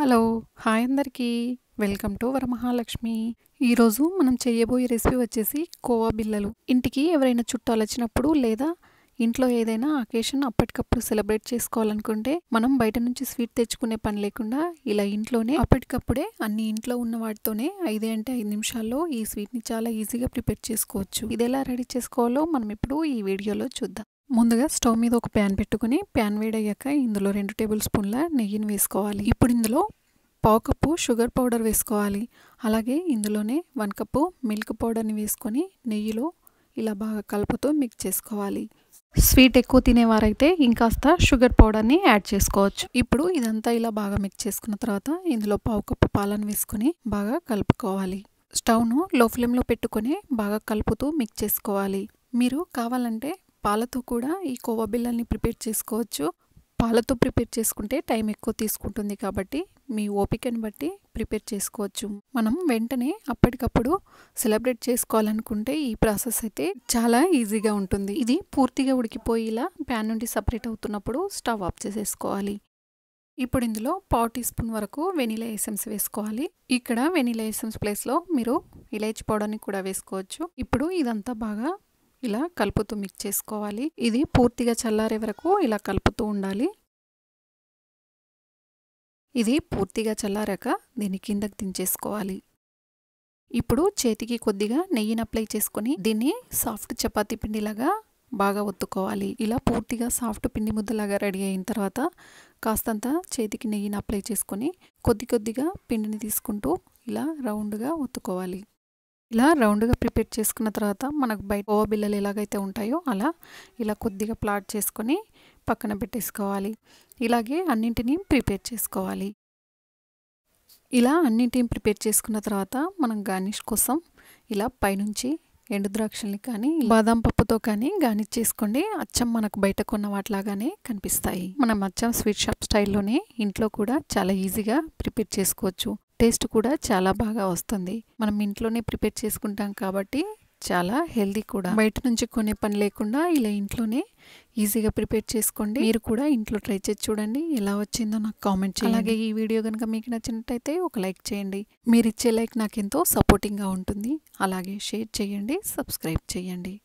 hello hi అందరికీ welcome to Varamahalakshmi ఈరోజు మనం చేయబోయే రెసిపీ వచ్చేసి కోవా బిల్లలు ఇంటికి ఎవరైనా చుట్టాలు వచ్చినప్పుడు లేదా ఇంట్లో ఏదైనా అకేషన్ అప్పటికప్పుడు సెలబ్రేట్ చేసుకోవాలనుకుంటే మనం బయట నుంచి స్వీట్ తెచ్చుకునే పని లేకుండా ఇలా ఇంట్లోనే అప్పటికప్పుడే అన్ని ఇంట్లో ఉన్న వాటితోనే ఐదు అంటే ఐదు నిమిషాల్లో ఈ స్వీట్ని చాలా ఈజీగా ప్రిపేర్ చేసుకోవచ్చు ఇది ఎలా రెడీ చేసుకోవాలో మనం ఇప్పుడు ఈ వీడియోలో చూద్దాం ముందుగా స్టవ్ మీద ఒక ప్యాన్ పెట్టుకుని ప్యాన్ వేడయ్యాక ఇందులో రెండు టేబుల్ స్పూన్ల నెయ్యిని వేసుకోవాలి ఇప్పుడు ఇందులో పావు కప్పు షుగర్ పౌడర్ వేసుకోవాలి అలాగే ఇందులోనే వన్ కప్పు మిల్క్ పౌడర్ని వేసుకొని నెయ్యిలో ఇలా బాగా కలుపుతూ మిక్స్ చేసుకోవాలి స్వీట్ ఎక్కువ తినేవారైతే ఇంకాస్త షుగర్ పౌడర్ని యాడ్ చేసుకోవచ్చు ఇప్పుడు ఇదంతా ఇలా బాగా మిక్స్ చేసుకున్న తర్వాత ఇందులో పావు కప్పు పాలను వేసుకొని బాగా కలుపుకోవాలి స్టవ్ను లో ఫ్లేమ్లో పెట్టుకొని బాగా కలుపుతూ మిక్స్ చేసుకోవాలి మీరు కావాలంటే పాలతో కూడా ఈ కోవా బిల్లల్ని ప్రిపేర్ చేసుకోవచ్చు పాలతో ప్రిపేర్ చేసుకుంటే టైం ఎక్కువ తీసుకుంటుంది కాబట్టి మీ ఓపికను బట్టి ప్రిపేర్ చేసుకోవచ్చు మనం వెంటనే అప్పటికప్పుడు సెలబ్రేట్ చేసుకోవాలనుకుంటే ఈ ప్రాసెస్ అయితే చాలా ఈజీగా ఉంటుంది ఇది పూర్తిగా ఉడికిపోయేలా ప్యాన్ నుండి సపరేట్ అవుతున్నప్పుడు స్టవ్ ఆఫ్ చేసేసుకోవాలి ఇప్పుడు ఇందులో పావు టీ స్పూన్ వరకు వెనీలా ఎసెన్స్ వేసుకోవాలి ఇక్కడ వెనీలా ఎసెన్స్ ప్లేస్లో మీరు ఇలైచి పౌడర్ని కూడా వేసుకోవచ్చు ఇప్పుడు ఇదంతా బాగా ఇలా కలుపుతూ మిక్స్ చేసుకోవాలి ఇది పూర్తిగా చల్లారే వరకు ఇలా కలుపుతూ ఉండాలి ఇది పూర్తిగా చల్లారాక దీన్ని కిందకు దించేసుకోవాలి ఇప్పుడు చేతికి కొద్దిగా నెయ్యిని అప్లై చేసుకొని దీన్ని సాఫ్ట్ చపాతీ పిండిలాగా బాగా ఒత్తుకోవాలి ఇలా పూర్తిగా సాఫ్ట్ పిండి ముద్దలాగా రెడీ అయిన తర్వాత కాస్తంత చేతికి నెయ్యిని అప్లై చేసుకొని కొద్ది కొద్దిగా పిండిని తీసుకుంటూ ఇలా రౌండ్గా ఒత్తుకోవాలి ఇలా రౌండ్గా ప్రిపేర్ చేసుకున్న తర్వాత మనకు బయట కోవా బిల్లలు ఎలాగైతే ఉంటాయో అలా ఇలా కొద్దిగా ప్లాట్ చేసుకొని పక్కన పెట్టేసుకోవాలి ఇలాగే అన్నింటినీ ప్రిపేర్ చేసుకోవాలి ఇలా అన్నింటిని ప్రిపేర్ చేసుకున్న తర్వాత మనం గార్నిష్ కోసం ఇలా పైనుంచి ఎండు ద్రాక్షల్ని కానీ బాదం పప్పుతో కానీ గార్నిష్ చేసుకోండి అచ్చం మనకు బయట కొన్న వాటిలాగానే కనిపిస్తాయి మనం అచ్చం స్వీట్ షాప్ స్టైల్లోనే ఇంట్లో కూడా చాలా ఈజీగా ప్రిపేర్ చేసుకోవచ్చు టేస్ట్ కూడా చాలా బాగా వస్తుంది మనం ఇంట్లోనే ప్రిపేర్ చేసుకుంటాం కాబట్టి చాలా హెల్దీ కూడా బయట నుంచి కొనే పని లేకుండా ఇలా ఇంట్లోనే ఈజీగా ప్రిపేర్ చేసుకోండి మీరు కూడా ఇంట్లో ట్రై చేసి చూడండి ఎలా వచ్చిందో నాకు కామెంట్ చేయండి అలాగే ఈ వీడియో కనుక మీకు నచ్చినట్టయితే ఒక లైక్ చేయండి మీరు ఇచ్చే లైక్ నాకు ఎంతో సపోర్టింగ్గా ఉంటుంది అలాగే షేర్ చేయండి సబ్స్క్రైబ్ చేయండి